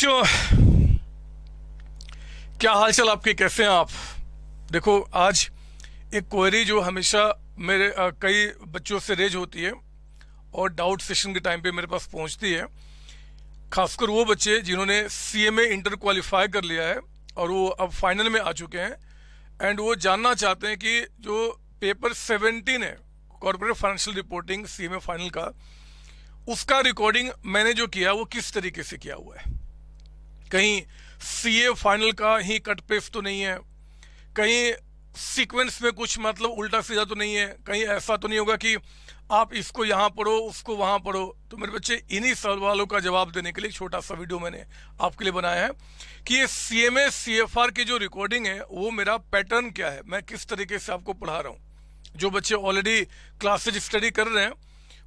बच्चों क्या चाल आपके कैसे हैं आप देखो आज एक क्वेरी जो हमेशा मेरे आ, कई बच्चों से रेज होती है और डाउट सेशन के टाइम पे मेरे पास पहुंचती है खासकर वो बच्चे जिन्होंने C M A inter qualify कर लिया है और वो अब फाइनल में आ चुके हैं एंड वो जानना चाहते हैं कि जो पेपर सेवेंटीन है corporate financial reporting C M A final का उसका रिकॉर्डिंग मैंने जो किया वो किस तरीके से किया हुआ है कहीं सीए फाइनल का ही कट पेस्ट तो नहीं है कहीं सीक्वेंस में कुछ मतलब उल्टा सीधा तो नहीं है कहीं ऐसा तो नहीं होगा कि आप इसको यहाँ पढ़ो उसको वहाँ पढ़ो तो मेरे बच्चे इन्हीं सवालों का जवाब देने के लिए छोटा सा वीडियो मैंने आपके लिए बनाया है कि ये सी एम की जो रिकॉर्डिंग है वो मेरा पैटर्न क्या है मैं किस तरीके से आपको पढ़ा रहा हूँ जो बच्चे ऑलरेडी क्लासेज स्टडी कर रहे हैं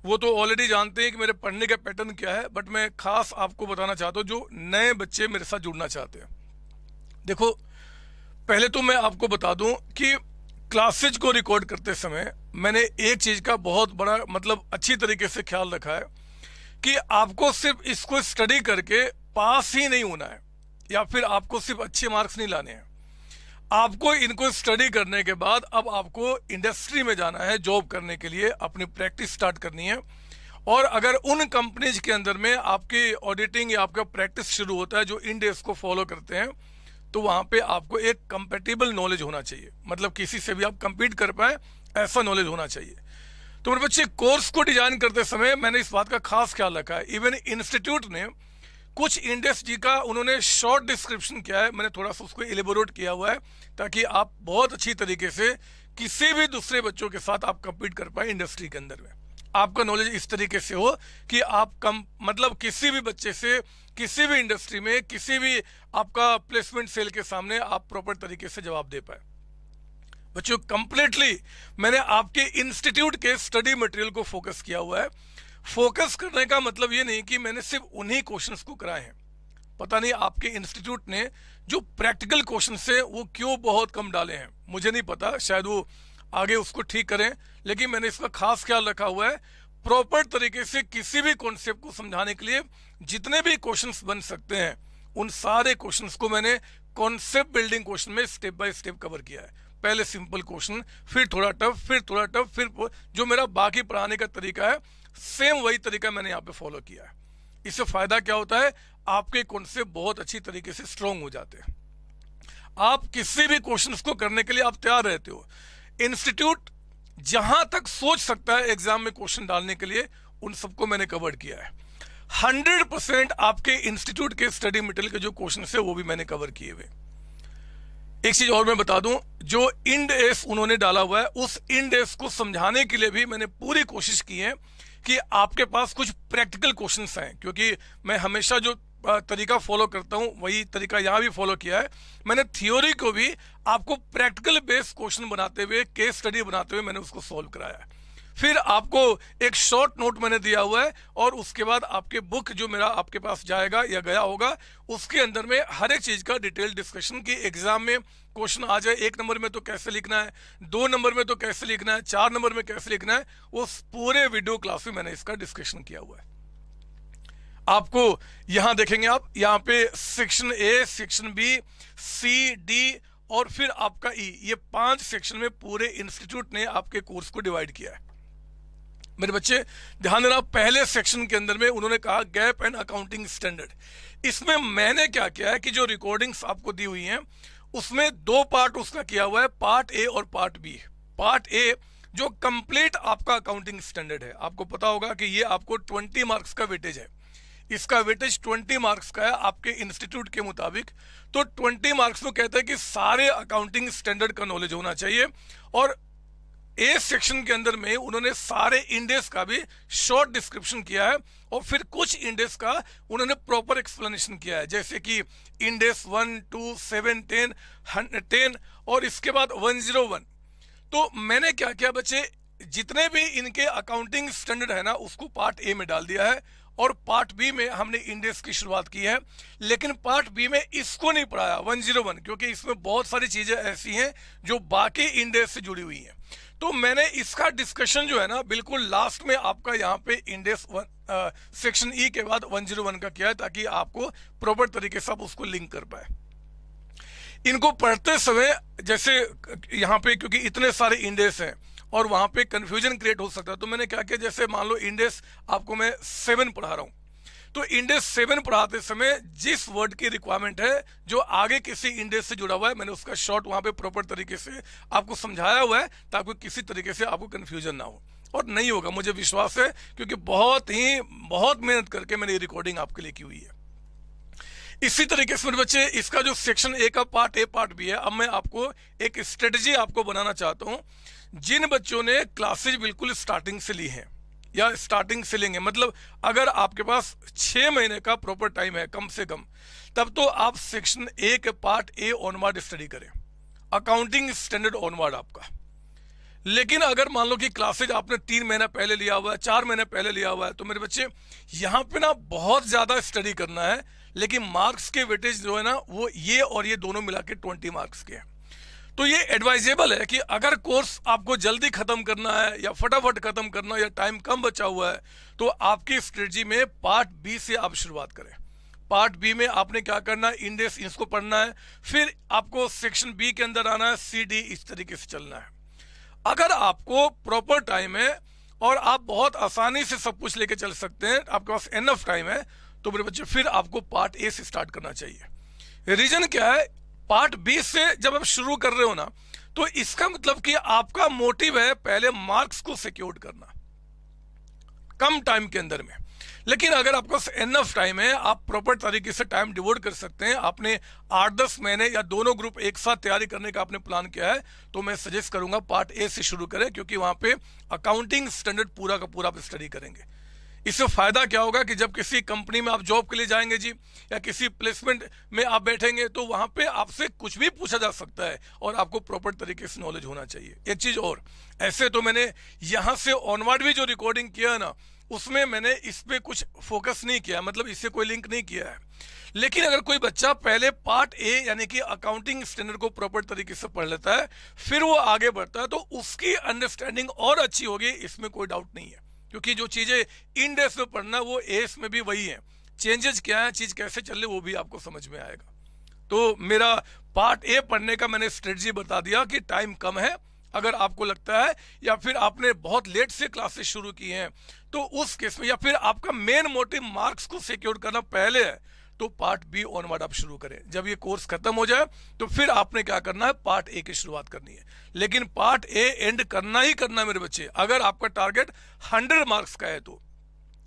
वो तो ऑलरेडी जानते हैं कि मेरे पढ़ने का पैटर्न क्या है बट मैं खास आपको बताना चाहता हूँ जो नए बच्चे मेरे साथ जुड़ना चाहते हैं देखो पहले तो मैं आपको बता दूं कि क्लासेज को रिकॉर्ड करते समय मैंने एक चीज़ का बहुत बड़ा मतलब अच्छी तरीके से ख्याल रखा है कि आपको सिर्फ इसको स्टडी करके पास ही नहीं होना है या फिर आपको सिर्फ अच्छे मार्क्स नहीं लाने हैं आपको इनको स्टडी करने के बाद अब आपको इंडस्ट्री में जाना है जॉब करने के लिए अपनी प्रैक्टिस स्टार्ट करनी है और अगर उन कंपनीज के अंदर में आपकी ऑडिटिंग या आपका प्रैक्टिस शुरू होता है जो इन डेज को फॉलो करते हैं तो वहाँ पे आपको एक कंपेटेबल नॉलेज होना चाहिए मतलब किसी से भी आप कंपीट कर पाए ऐसा नॉलेज होना चाहिए तो मेरे बच्चे कोर्स को डिजाइन करते समय मैंने इस बात का खास ख्याल रखा है इवन इंस्टीट्यूट ने कुछ इंडेक्स जी का उन्होंने शॉर्ट डिस्क्रिप्शन किया है मैंने थोड़ा सा उसको एलिबोरेट किया हुआ है ताकि आप बहुत अच्छी तरीके से किसी भी दूसरे बच्चों के साथ आप कम्पीट कर पाए इंडस्ट्री के अंदर में आपका नॉलेज इस तरीके से हो कि आप कम मतलब किसी भी बच्चे से किसी भी इंडस्ट्री में किसी भी आपका प्लेसमेंट सेल के सामने आप प्रॉपर तरीके से जवाब दे पाए बच्चों कंप्लीटली मैंने आपके इंस्टीट्यूट के स्टडी मटेरियल को फोकस किया हुआ है फोकस करने का मतलब ये नहीं कि मैंने सिर्फ उन्हीं क्वेश्चंस को कराए हैं पता नहीं आपके इंस्टीट्यूट ने जो प्रैक्टिकल क्वेश्चन है वो क्यों बहुत कम डाले हैं मुझे नहीं पता शायद वो आगे उसको ठीक करें लेकिन मैंने इसका खास ख्याल रखा हुआ है प्रॉपर तरीके से किसी भी कॉन्सेप्ट को समझाने के लिए जितने भी क्वेश्चंस बन सकते हैं उन सारे क्वेश्चंस को मैंने कॉन्सेप्ट बिल्डिंग क्वेश्चन में स्टेप बाय स्टेप कवर किया है पहले सिंपल क्वेश्चन फिर थोड़ा टफ फिर थोड़ा टफ फिर जो मेरा बाकी पढ़ाने का तरीका है सेम वही तरीका मैंने यहाँ पे फॉलो किया है इससे फायदा क्या होता है आपके कॉन्सेप्ट बहुत अच्छी तरीके से स्ट्रोंग हो जाते हैं आप किसी भी क्वेश्चन को करने के लिए आप तैयार रहते हो इंस्टीट्यूट जहां तक सोच सकता है एग्जाम में क्वेश्चन डालने के लिए उन सबको मैंने कवर किया है हंड्रेड परसेंट आपके इंस्टीट्यूट के स्टडी मटेरियल के जो क्वेश्चन है वो भी मैंने कवर किए हुए एक चीज और मैं बता दूं जो इंड एस उन्होंने डाला हुआ है उस इंड एस को समझाने के लिए भी मैंने पूरी कोशिश की है कि आपके पास कुछ प्रैक्टिकल क्वेश्चन हैं क्योंकि मैं हमेशा जो तरीका फॉलो करता हूँ वही तरीका यहाँ भी फॉलो किया है मैंने थ्योरी को भी आपको प्रैक्टिकल बेस्ड क्वेश्चन बनाते हुए केस स्टडी बनाते हुए मैंने उसको सॉल्व कराया है फिर आपको एक शॉर्ट नोट मैंने दिया हुआ है और उसके बाद आपके बुक जो मेरा आपके पास जाएगा या गया होगा उसके अंदर में हर एक चीज़ का डिटेल डिस्कशन की एग्जाम में क्वेश्चन आ जाए एक नंबर में तो कैसे लिखना है दो नंबर में तो कैसे लिखना है चार नंबर में कैसे लिखना है उस पूरे वीडियो क्लास में मैंने इसका डिस्कशन किया हुआ है आपको यहां देखेंगे आप यहां पे section A section B C D और फिर आपका ई e, ये पांच सेक्शन में पूरे इंस्टीट्यूट ने आपके कोर्स को डिवाइड किया है मेरे बच्चे ध्यान देना पहले सेक्शन के अंदर में उन्होंने कहा गैप एंड अकाउंटिंग स्टैंडर्ड इसमें मैंने क्या किया है कि जो रिकॉर्डिंग्स आपको दी हुई हैं उसमें दो पार्ट उसका किया हुआ है पार्ट ए और पार्ट बी पार्ट ए जो कंप्लीट आपका अकाउंटिंग स्टैंडर्ड है आपको पता होगा कि ये आपको 20 मार्क्स का वेटेज है इसका वेटेज 20 मार्क्स का है आपके इंस्टीट्यूट के मुताबिक तो 20 मार्क्स में कहते हैं कि सारे अकाउंटिंग स्टैंडर्ड का नॉलेज होना चाहिए और ए सेक्शन के अंदर में उन्होंने सारे इंडेक्स का भी शॉर्ट डिस्क्रिप्शन किया है और फिर कुछ इंडेक्स का उन्होंने प्रॉपर एक्सप्लेनेशन किया है जैसे कि index one two seven ten ten और इसके बाद वन जीरो वन तो मैंने क्या किया बच्चे जितने भी इनके अकाउंटिंग स्टैंडर्ड है ना उसको पार्ट ए में डाल दिया है और पार्ट बी में हमने इंडेक्स की शुरुआत की है लेकिन पार्ट बी में इसको नहीं पढ़ाया 101 क्योंकि इसमें बहुत सारी चीज़ें ऐसी हैं जो बाकी इंडेक्स से जुड़ी हुई हैं तो मैंने इसका डिस्कशन जो है ना बिल्कुल लास्ट में आपका यहाँ पे इंडेक्स वन सेक्शन ई के बाद 101 का किया है ताकि आपको प्रॉपर तरीके से आप उसको लिंक कर पाए इनको पढ़ते समय जैसे यहाँ पे क्योंकि इतने सारे इंडेक्स हैं और वहां पे कंफ्यूजन क्रिएट हो सकता है तो मैंने क्या किया जैसे मान लो इंडेक्स आपको मैं सेवन पढ़ा रहा हूँ तो इंडेक्स सेवन पढ़ाते समय जिस वर्ड की रिक्वायरमेंट है जो आगे किसी इंडेक्स से जुड़ा हुआ है मैंने उसका शॉर्ट वहां पे प्रॉपर तरीके से आपको समझाया हुआ है ताकि किसी तरीके से आपको कंफ्यूजन ना हो और नहीं होगा मुझे विश्वास है क्योंकि बहुत ही बहुत मेहनत करके मैंने ये रिकॉर्डिंग आपके लिए की हुई है इसी तरीके से मेरे बच्चे इसका जो सेक्शन ए का पार्ट ए पार्ट भी है अब मैं आपको एक स्ट्रेटजी आपको बनाना चाहता हूँ जिन बच्चों ने क्लासेज बिल्कुल स्टार्टिंग से ली है या स्टार्टिंग सेलिंग है मतलब अगर आपके पास छः महीने का प्रॉपर टाइम है कम से कम तब तो आप सेक्शन ए के पार्ट ए ऑनवर्ड स्टडी करें अकाउंटिंग स्टैंडर्ड ऑनवर्ड आपका लेकिन अगर मान लो कि क्लासेज आपने तीन महीना पहले लिया हुआ है चार महीने पहले लिया हुआ है तो मेरे बच्चे यहाँ पे ना बहुत ज़्यादा स्टडी करना है लेकिन मार्क्स के वेटेज जो है ना वो ये और ये दोनों मिला के ट्वेंटी मार्क्स के हैं तो ये एडवाइजेबल है कि अगर कोर्स आपको जल्दी खत्म करना है या फटाफट खत्म करना है या टाइम कम बचा हुआ है तो आपकी स्ट्रेटजी में पार्ट बी से आप शुरुआत करें पार्ट बी में आपने क्या करना है इंडेक्स इसको पढ़ना है फिर आपको सेक्शन बी के अंदर आना है सी डी इस तरीके से चलना है अगर आपको प्रॉपर टाइम है और आप बहुत आसानी से सब कुछ लेके चल सकते हैं आपके पास एनफ टाइम है तो मेरे बच्चे फिर आपको पार्ट ए से स्टार्ट करना चाहिए रीजन क्या है पार्ट बीस से जब आप शुरू कर रहे हो ना तो इसका मतलब कि आपका मोटिव है पहले मार्क्स को सिक्योर करना कम टाइम के अंदर में लेकिन अगर आपको एन एनफ टाइम है आप प्रॉपर तरीके से टाइम डिवोट कर सकते हैं आपने आठ दस महीने या दोनों ग्रुप एक साथ तैयारी करने का आपने प्लान किया है तो मैं सजेस्ट करूंगा पार्ट ए से शुरू करें क्योंकि वहां पे अकाउंटिंग स्टैंडर्ड पूरा का पूरा आप स्टडी करेंगे इससे फ़ायदा क्या होगा कि जब किसी कंपनी में आप जॉब के लिए जाएंगे जी या किसी प्लेसमेंट में आप बैठेंगे तो वहां पे आपसे कुछ भी पूछा जा सकता है और आपको प्रॉपर तरीके से नॉलेज होना चाहिए एक चीज़ और ऐसे तो मैंने यहाँ से ऑनवर्ड भी जो रिकॉर्डिंग किया ना उसमें मैंने इस पर कुछ फोकस नहीं किया मतलब इससे कोई लिंक नहीं किया है लेकिन अगर कोई बच्चा पहले पार्ट ए यानी कि अकाउंटिंग स्टैंडर्ड को प्रॉपर तरीके से पढ़ लेता है फिर वो आगे बढ़ता है तो उसकी अंडरस्टैंडिंग और अच्छी होगी इसमें कोई डाउट नहीं है क्योंकि जो चीज़ें इन डेस में पढ़ना वो एस में भी वही है चेंजेस क्या है चीज़ कैसे चल रही वो भी आपको समझ में आएगा तो मेरा पार्ट ए पढ़ने का मैंने स्ट्रेटजी बता दिया कि टाइम कम है अगर आपको लगता है या फिर आपने बहुत लेट से क्लासेस शुरू की हैं तो उस केस में या फिर आपका मेन मोटिव मार्क्स को सिक्योर करना पहले है तो पार्ट बी ऑनवर्ड आप शुरू करें जब ये कोर्स खत्म हो जाए तो फिर आपने क्या करना है पार्ट ए की शुरुआत करनी है लेकिन पार्ट ए एंड करना ही करना है मेरे बच्चे अगर आपका टारगेट हंड्रेड मार्क्स का है तो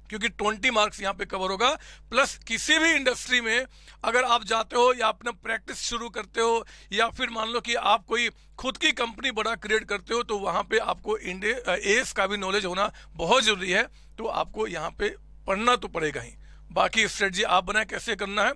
क्योंकि 20 मार्क्स यहां पे कवर होगा प्लस किसी भी इंडस्ट्री में अगर आप जाते हो या अपना प्रैक्टिस शुरू करते हो या फिर मान लो कि आप कोई खुद की कंपनी बड़ा क्रिएट करते हो तो वहां पे आपको इंडे एस का भी नॉलेज होना बहुत ज़रूरी है तो आपको यहाँ पे पढ़ना तो पड़ेगा ही बाकी स्ट्रेटजी आप बनाए कैसे करना है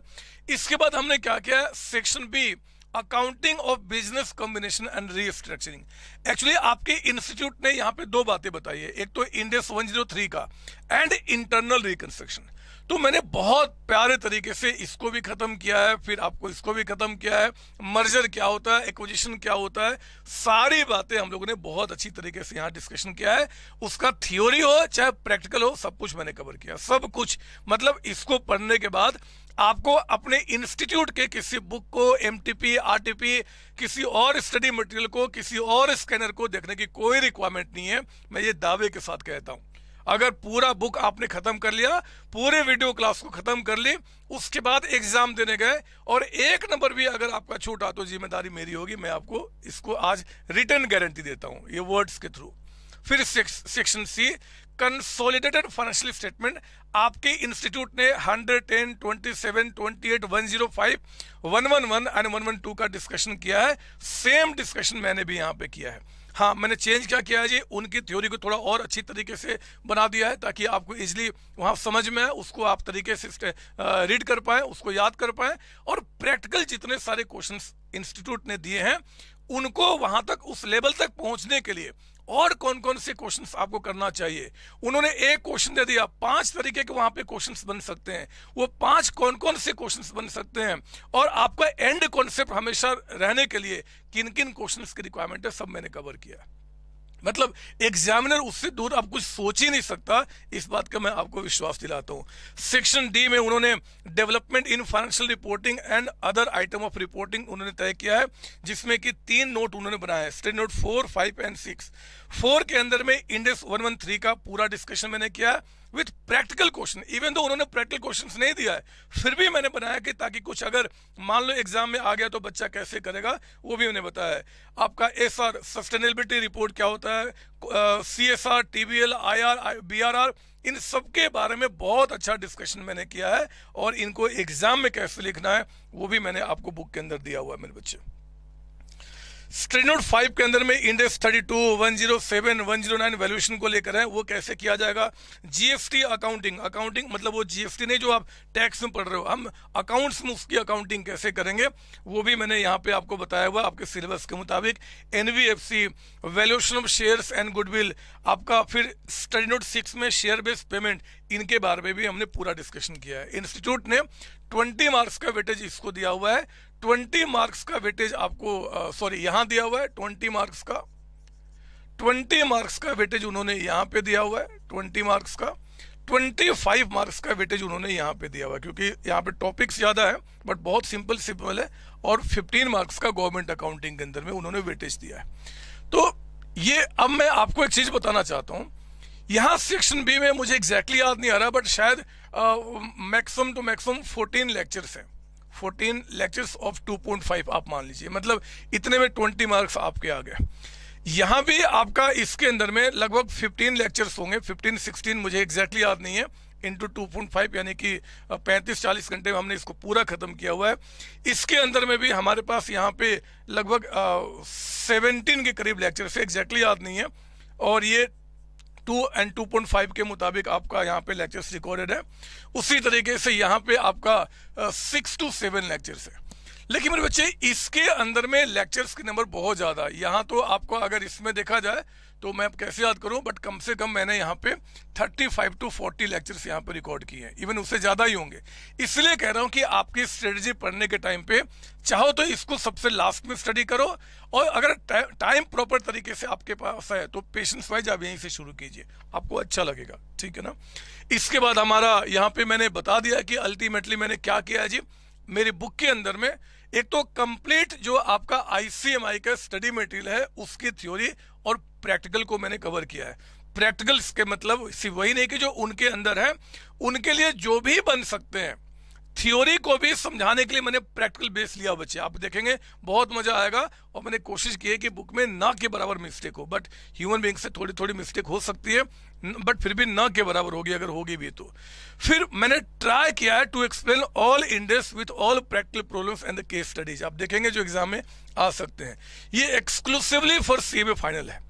इसके बाद हमने क्या किया section B accounting of business combination and restructuring actually आपके इंस्टीट्यूट ने यहाँ पे दो बातें बताई है एक तो इंडेक्स 103 का एंड इंटरनल रिकंस्ट्रक्शन तो मैंने बहुत प्यारे तरीके से इसको भी ख़त्म किया है फिर आपको इसको भी ख़त्म किया है मर्जर क्या होता है एक्विजिशन क्या होता है सारी बातें हम लोगों ने बहुत अच्छी तरीके से यहाँ डिस्कशन किया है उसका थ्योरी हो चाहे प्रैक्टिकल हो सब कुछ मैंने कवर किया सब कुछ मतलब इसको पढ़ने के बाद आपको अपने इंस्टीट्यूट के किसी बुक को एम टी किसी और स्टडी मटेरियल को किसी और स्कैनर को देखने की कोई रिक्वायरमेंट नहीं है मैं ये दावे के साथ कहता हूँ अगर पूरा बुक आपने खत्म कर लिया पूरे वीडियो क्लास को खत्म कर ली उसके बाद एग्जाम देने गए और एक नंबर भी अगर आपका छूटा तो जिम्मेदारी मेरी होगी मैं आपको इसको आज रिटर्न गारंटी देता हूं ये वर्ड्स के थ्रू फिर section C consolidated financial statement आपके इंस्टीट्यूट ने 110, 27, 28, 105, 111 एंड 112 का डिस्कशन किया है सेम डिस्कशन मैंने भी यहां पे किया है हाँ मैंने चेंज क्या किया है जी उनकी थ्योरी को थोड़ा और अच्छी तरीके से बना दिया है ताकि आपको इजिली वहाँ समझ में आए उसको आप तरीके से रीड कर पाएँ उसको याद कर पाएँ और प्रैक्टिकल जितने सारे क्वेश्चन इंस्टीट्यूट ने दिए हैं उनको वहाँ तक उस लेवल तक पहुँचने के लिए और कौन कौन से क्वेश्चन आपको करना चाहिए उन्होंने एक क्वेश्चन दे दिया पांच तरीके के वहां पे क्वेश्चन बन सकते हैं वो पांच कौन कौन से क्वेश्चन बन सकते हैं और आपका एंड कॉन्सेप्ट हमेशा रहने के लिए किन किन क्वेश्चन की रिक्वायरमेंट है सब मैंने कवर किया मतलब एग्जामिनर उससे दूर आप कुछ सोच ही नहीं सकता इस बात का मैं आपको विश्वास दिलाता हूँ सेक्शन डी में उन्होंने development in financial reporting and other item of reporting उन्होंने तय किया है जिसमें कि तीन नोट उन्होंने बनाया हैं state note four five and six four के अंदर में इंडेक्स वन वन थ्री का पूरा डिस्कशन मैंने किया है विथ प्रैक्टिकल क्वेश्चन इवन तो उन्होंने प्रैक्टिकल क्वेश्चन नहीं दिया है फिर भी मैंने बनाया कि ताकि कुछ अगर मान लो एग्जाम में आ गया तो बच्चा कैसे करेगा वो भी उन्हें बताया है आपका एस आर सस्टेनेबिलिटी रिपोर्ट क्या होता है C S R T B L I R B R R इन सब के बारे में बहुत अच्छा डिस्कशन मैंने किया है और इनको एग्जाम में कैसे लिखना है वो भी मैंने आपको बुक के अंदर दिया हुआ है मेरे बच्चे स्ट्रीनोट फाइव के अंदर में index thirty two one zero seven one zero nine valuation को लेकर है वो कैसे किया जाएगा जीएसटी अकाउंटिंग अकाउंटिंग मतलब वो जीएसटी नहीं जो आप टैक्स में पढ़ रहे हो हम अकाउंट्स में उसकी अकाउंटिंग कैसे करेंगे वो भी मैंने यहाँ पे आपको बताया हुआ आपके सिलेबस के मुताबिक NBFC valuation of share and goodwill आपका फिर स्टडी नोट सिक्स में शेयर बेस्ड पेमेंट इनके बारे में भी हमने पूरा डिस्कशन किया है इंस्टीट्यूट ने ट्वेंटी मार्क्स का वेटेज इसको दिया हुआ है ट्वेंटी मार्क्स का वेटेज आपको सॉरी यहां दिया हुआ है ट्वेंटी मार्क्स का ट्वेंटी मार्क्स का वेटेज उन्होंने यहां पे दिया हुआ है ट्वेंटी मार्क्स का ट्वेंटी फाइव मार्क्स का वेटेज उन्होंने यहां पे दिया हुआ है क्योंकि यहां पे टॉपिक्स ज़्यादा है बट बहुत सिंपल सिंपल है और फिफ्टीन मार्क्स का गवर्नमेंट अकाउंटिंग के अंदर में उन्होंने वेटेज दिया है तो ये अब मैं आपको एक चीज़ बताना चाहता हूँ यहाँ सेक्शन बी में मुझे एग्जैक्टली exactly याद नहीं आ रहा बट शायद maximum two maximum fourteen lectures हैं fourteen lectures of two point five आप मान लीजिए मतलब इतने में ट्वेंटी मार्क्स आपके आ गए यहाँ भी आपका इसके अंदर में लगभग फिफ्टीन लेक्चर्स होंगे फिफ्टीन सिक्सटीन मुझे एग्जैक्टली याद नहीं है इंटू टू पॉइंट फाइव यानी कि पैंतीस चालीस घंटे में हमने इसको पूरा ख़त्म किया हुआ है इसके अंदर में भी हमारे पास यहाँ पे लगभग सेवनटीन के करीब लेक्चर्स है एग्जैक्टली याद नहीं है और ये two and two point five के मुताबिक आपका यहाँ पे लेक्चर्स रिकॉर्डेड है उसी तरीके से यहाँ पे आपका सिक्स टू सेवन लेक्चर्स है लेकिन मेरे बच्चे इसके अंदर में लेक्चर्स के नंबर बहुत ज़्यादा है यहाँ तो आपको अगर इसमें देखा जाए तो मैं कैसे याद करूँ बट कम से कम मैंने यहाँ पे 35 टू 40 लेक्चर्स यहाँ पे रिकॉर्ड किए हैं इवन उससे ज़्यादा ही होंगे इसलिए कह रहा हूँ कि आपकी स्ट्रेटजी पढ़ने के टाइम पे चाहो तो इसको सबसे लास्ट में स्टडी करो और अगर टाइम प्रॉपर तरीके से आपके पास है तो पेशेंस वाइज आप यहीं से शुरू कीजिए आपको अच्छा लगेगा ठीक है ना इसके बाद हमारा यहाँ पे मैंने बता दिया कि अल्टीमेटली मैंने क्या किया जी मेरी बुक के अंदर में एक तो कंप्लीट जो आपका आईसीएमआई का स्टडी मटेरियल है उसकी थ्योरी और प्रैक्टिकल को मैंने कवर किया है प्रैक्टिकल्स के मतलब वही नहीं कि जो उनके अंदर है उनके लिए जो भी बन सकते हैं थ्योरी को भी समझाने के लिए मैंने प्रैक्टिकल बेस लिया बच्चे आप देखेंगे बहुत मजा आएगा और मैंने कोशिश की है कि बुक में ना के बराबर मिस्टेक हो बट ह्यूमन बींग से थोड़ी थोड़ी मिस्टेक हो सकती है बट फिर भी ना के बराबर होगी अगर होगी भी तो फिर मैंने ट्राई किया है to explain all Ind AS with all practical problem and the case studies आप देखेंगे जो एग्जाम में आ सकते हैं ये एक्सक्लूसिवली फॉर सी फाइनल है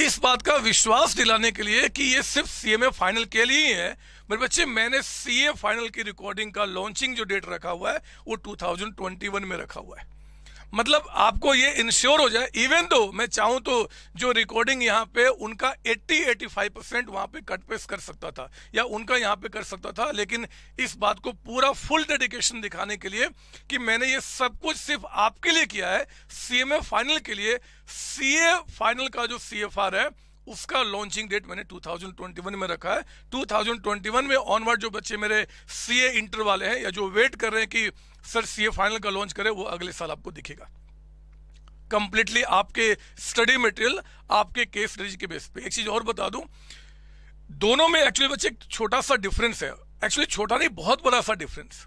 इस बात का विश्वास दिलाने के लिए कि ये सिर्फ सीएमए फाइनल के लिए ही है मेरे बच्चे मैंने सीए फाइनल की रिकॉर्डिंग का लॉन्चिंग जो डेट रखा हुआ है वो 2021 में रखा हुआ है मतलब आपको ये इंश्योर हो जाए इवन दो मैं चाहूं तो जो रिकॉर्डिंग यहाँ पे उनका 80-85 परसेंट वहाँ पे कट पेस कर सकता था या उनका यहाँ पे कर सकता था लेकिन इस बात को पूरा फुल डेडिकेशन दिखाने के लिए कि मैंने ये सब कुछ सिर्फ आपके लिए किया है सीएमए फाइनल के लिए सीए फाइनल का जो सी है उसका लॉन्चिंग डेट मैंने 2021 में रखा है 2021 में ऑनवर्ड जो बच्चे मेरे सीए इंटर वाले हैं या जो वेट कर रहे हैं कि सर सीए फाइनल का लॉन्च करें वो अगले साल आपको दिखेगा कंप्लीटली आपके स्टडी मटेरियल आपके केस स्टडीज के बेस पे एक चीज और बता दूं दोनों में एक्चुअली बच्चे छोटा सा डिफरेंस है एक्चुअली छोटा नहीं बहुत बड़ा सा डिफरेंस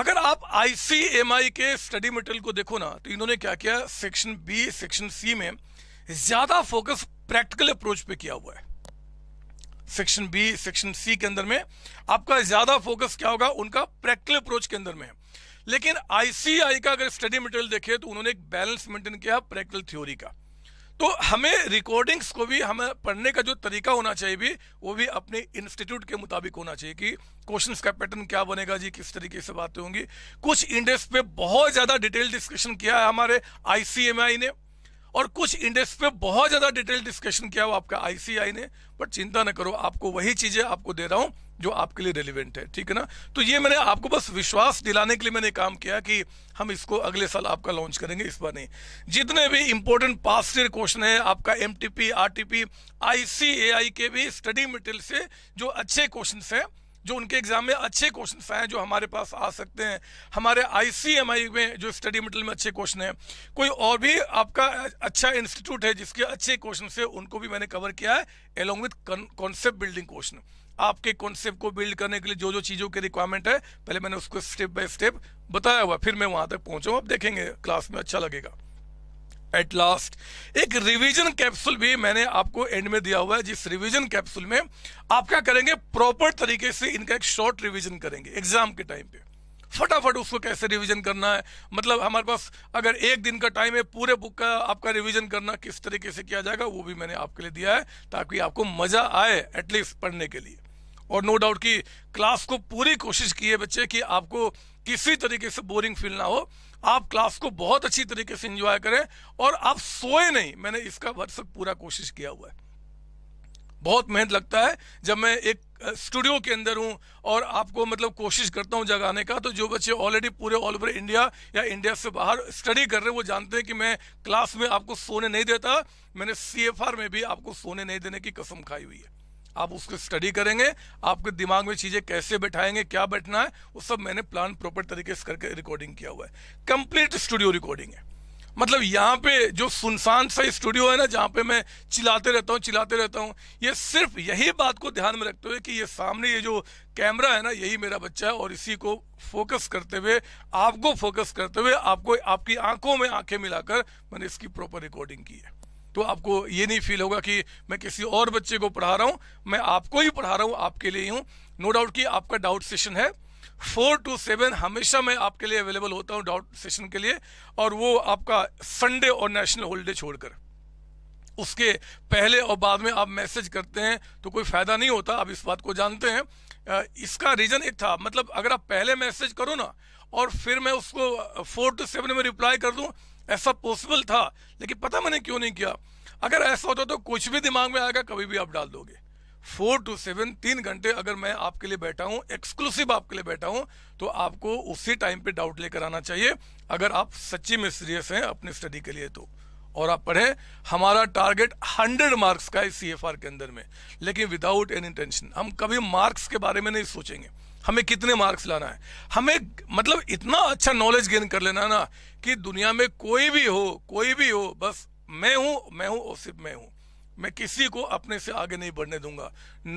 अगर आप आईसीएमआई के स्टडी मटेरियल को देखो ना तो इन्होंने क्या किया सेक्शन बी सेक्शन सी में ज्यादा फोकस प्रैक्टिकल अप्रोच पे किया हुआ है सेक्शन बी सेक्शन सी के अंदर में आपका ज्यादा फोकस क्या होगा उनका प्रैक्टिकल अप्रोच के अंदर में लेकिन आईसीआई का अगर स्टडी मटेरियल देखे तो उन्होंने एक बैलेंस मेंटेन किया प्रैक्टिकल थ्योरी का तो हमें रिकॉर्डिंग्स को भी हमें पढ़ने का जो तरीका होना चाहिए भी वो भी अपने इंस्टीट्यूट के मुताबिक होना चाहिए कि क्वेश्चंस का पैटर्न क्या बनेगा जी किस तरीके से बातें होंगी कुछ इंडेक्स पे बहुत ज़्यादा डिटेल डिस्कशन किया है हमारे आईसीएमआई ने और कुछ इंडेक्स पे बहुत ज्यादा डिटेल डिस्कशन किया हुआ आपका आईसीआई ने बट चिंता ना करो आपको वही चीजें आपको दे रहा हूं जो आपके लिए रेलिवेंट है ठीक है ना तो ये मैंने आपको बस विश्वास दिलाने के लिए मैंने काम किया कि हम इसको अगले साल आपका लॉन्च करेंगे इस बार नहीं जितने भी इंपॉर्टेंट पास क्वेश्चन है आपका M T P R T P I C A I के भी स्टडी मटेरियल से जो अच्छे क्वेश्चन हैं जो उनके एग्जाम में अच्छे क्वेश्चन आए जो हमारे पास आ सकते हैं हमारे आईसीएमआई में जो स्टडी मटेरियल में अच्छे क्वेश्चन हैं कोई और भी आपका अच्छा इंस्टीट्यूट है जिसके अच्छे क्वेश्चन है उनको भी मैंने कवर किया है along with concept building question आपके कॉन्सेप्ट को बिल्ड करने के लिए जो जो चीज़ों की रिक्वायरमेंट है पहले मैंने उसको स्टेप बाय स्टेप बताया हुआ फिर मैं वहां तक पहुंचा आप देखेंगे क्लास में अच्छा लगेगा एट लास्ट एक रिवीजन कैप्सूल भी मैंने आपको एंड में दिया हुआ है जिस रिवीजन कैप्सूल में आप क्या करेंगे प्रॉपर तरीके से इनका एक शॉर्ट रिवीजन करेंगे एग्जाम के टाइम पे फटाफट उसको कैसे रिवीजन करना है मतलब हमारे पास अगर एक दिन का टाइम है पूरे बुक का आपका रिवीजन करना किस तरीके से किया जाएगा वो भी मैंने आपके लिए दिया है ताकि आपको मजा आए एटलीस्ट पढ़ने के लिए और नो डाउट कि क्लास को पूरी कोशिश की है बच्चे कि आपको किसी तरीके से बोरिंग फील ना हो आप क्लास को बहुत अच्छी तरीके से इंजॉय करें और आप सोए नहीं मैंने इसका वर्षक पूरा कोशिश किया हुआ है बहुत मेहनत लगता है जब मैं एक स्टूडियो के अंदर हूँ और आपको मतलब कोशिश करता हूँ जगाने का तो जो बच्चे ऑलरेडी पूरे ऑल ओवर इंडिया या इंडिया से बाहर स्टडी कर रहे हैं वो जानते हैं कि मैं क्लास में आपको सोने नहीं देता मैंने सी में भी आपको सोने नहीं देने की कसम खाई हुई है आप उसको स्टडी करेंगे आपके दिमाग में चीजें कैसे बैठाएंगे क्या बैठना है वो सब मैंने प्लान प्रॉपर तरीके से करके रिकॉर्डिंग किया हुआ है कंप्लीट स्टूडियो रिकॉर्डिंग है मतलब यहाँ पे जो सुनसान सा स्टूडियो है ना जहाँ पे मैं चिल्लाते रहता हूँ चिल्लाते रहता हूँ ये सिर्फ यही बात को ध्यान में रखते हुए कि ये सामने ये जो कैमरा है ना यही मेरा बच्चा है और इसी को फोकस करते हुए आपको फोकस करते हुए आपको आपकी आंखों में आंखें मिलाकर मैंने इसकी प्रॉपर रिकॉर्डिंग की है तो आपको ये नहीं फील होगा कि मैं किसी और बच्चे को पढ़ा रहा हूँ मैं आपको ही पढ़ा रहा हूँ आपके लिए ही हूँ नो डाउट कि आपका डाउट सेशन है फोर टू सेवन हमेशा मैं आपके लिए अवेलेबल होता हूँ डाउट सेशन के लिए और वो आपका संडे और नेशनल हॉलीडे छोड़कर उसके पहले और बाद में आप मैसेज करते हैं तो कोई फायदा नहीं होता आप इस बात को जानते हैं इसका रीजन एक था मतलब अगर आप पहले मैसेज करो ना और फिर मैं उसको फोर टू सेवन में रिप्लाई कर दूं ऐसा पॉसिबल था लेकिन पता मैंने क्यों नहीं किया अगर ऐसा होता तो कुछ भी दिमाग में आएगा कभी भी आप डाल दोगे फोर टू सेवन तीन घंटे अगर मैं आपके लिए बैठा हूँ एक्सक्लूसिव आपके लिए बैठा हूँ तो आपको उसी टाइम पे डाउट लेकर आना चाहिए अगर आप सच्ची में सीरियस हैं अपनी स्टडी के लिए तो और आप पढ़ें हमारा टारगेट हंड्रेड मार्क्स का है सी के अंदर में लेकिन विदाउट एनी टेंशन हम कभी मार्क्स के बारे में नहीं सोचेंगे हमें कितने मार्क्स लाना है हमें मतलब इतना अच्छा नॉलेज गेन कर लेना ना कि दुनिया में कोई भी हो कोई भी हो बस मैं हूं मैं हूं और सिर्फ मैं हूं मैं किसी को अपने से आगे नहीं बढ़ने दूंगा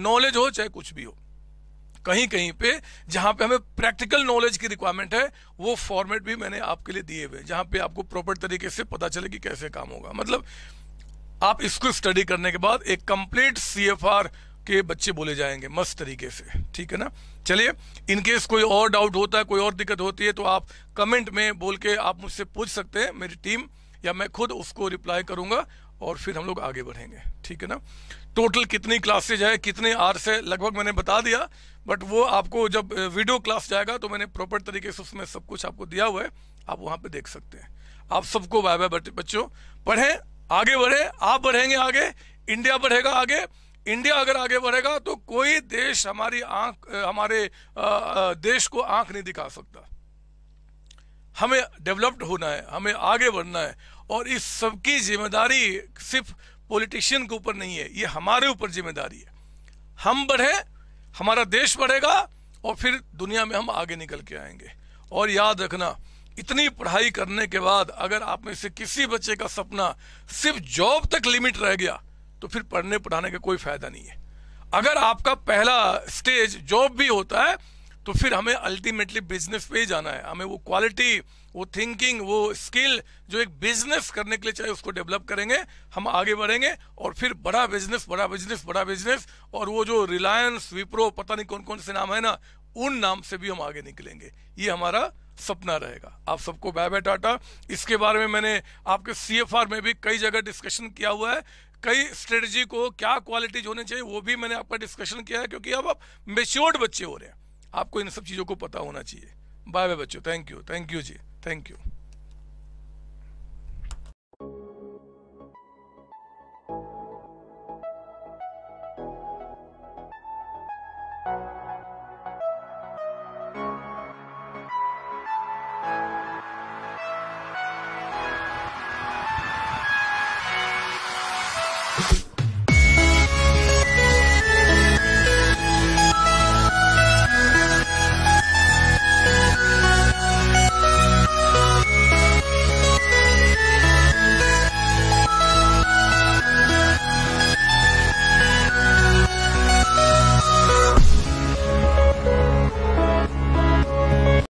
नॉलेज हो चाहे कुछ भी हो कहीं कहीं पे जहां पे हमें प्रैक्टिकल नॉलेज की रिक्वायरमेंट है वो फॉर्मेट भी मैंने आपके लिए दिए हुए जहां पे आपको प्रॉपर तरीके से पता चले कि कैसे काम होगा मतलब आप इसको स्टडी करने के बाद एक कंप्लीट सी एफ आर के बच्चे बोले जाएंगे मस्त तरीके से ठीक है ना चलिए इनकेस कोई और डाउट होता है कोई और दिक्कत होती है तो आप कमेंट में बोल के आप मुझसे पूछ सकते हैं मेरी टीम या मैं खुद उसको रिप्लाई करूंगा और फिर हम लोग आगे बढ़ेंगे ठीक है ना टोटल कितनी क्लासेज है कितने आर्स है लगभग मैंने बता दिया बट वो आपको जब वीडियो क्लास जाएगा तो मैंने प्रॉपर तरीके से उसमें सब कुछ आपको दिया हुआ है आप वहाँ पे देख सकते हैं आप सबको बाय बाय बच्चों पढ़ें आगे बढ़े आप बढ़ेंगे आगे इंडिया बढ़ेगा आगे इंडिया अगर आगे बढ़ेगा तो कोई देश हमारी आंख हमारे देश को आंख नहीं दिखा सकता हमें डेवलप्ड होना है हमें आगे बढ़ना है और इस सबकी जिम्मेदारी सिर्फ पॉलिटिशियन के ऊपर नहीं है ये हमारे ऊपर जिम्मेदारी है हम बढ़े हमारा देश बढ़ेगा और फिर दुनिया में हम आगे निकल के आएंगे और याद रखना इतनी पढ़ाई करने के बाद अगर आप में से किसी बच्चे का सपना सिर्फ जॉब तक लिमिट रह गया तो फिर पढ़ने पढ़ाने का कोई फायदा नहीं है अगर आपका पहला स्टेज जॉब भी होता है तो फिर हमें अल्टीमेटली बिजनेस पे ही जाना है हमें वो क्वालिटी वो थिंकिंग वो स्किल जो एक बिजनेस करने के लिए चाहिए उसको डेवलप करेंगे हम आगे बढ़ेंगे और फिर बड़ा बिजनेस बड़ा बिजनेस बड़ा बिजनेस और वो जो रिलायंस विप्रो पता नहीं कौन कौन से नाम है ना उन नाम से भी हम आगे निकलेंगे ये हमारा सपना रहेगा आप सबको बाय बाय टाटा इसके बारे में मैंने आपके सी में भी कई जगह डिस्कशन किया हुआ है कई स्ट्रेटजी को क्या क्वालिटीज होने चाहिए वो भी मैंने आपका डिस्कशन किया है क्योंकि अब आप मेच्योर्ड बच्चे हो रहे हैं आपको इन सब चीज़ों को पता होना चाहिए बाय बाय बच्चों thank you thank you ji thank you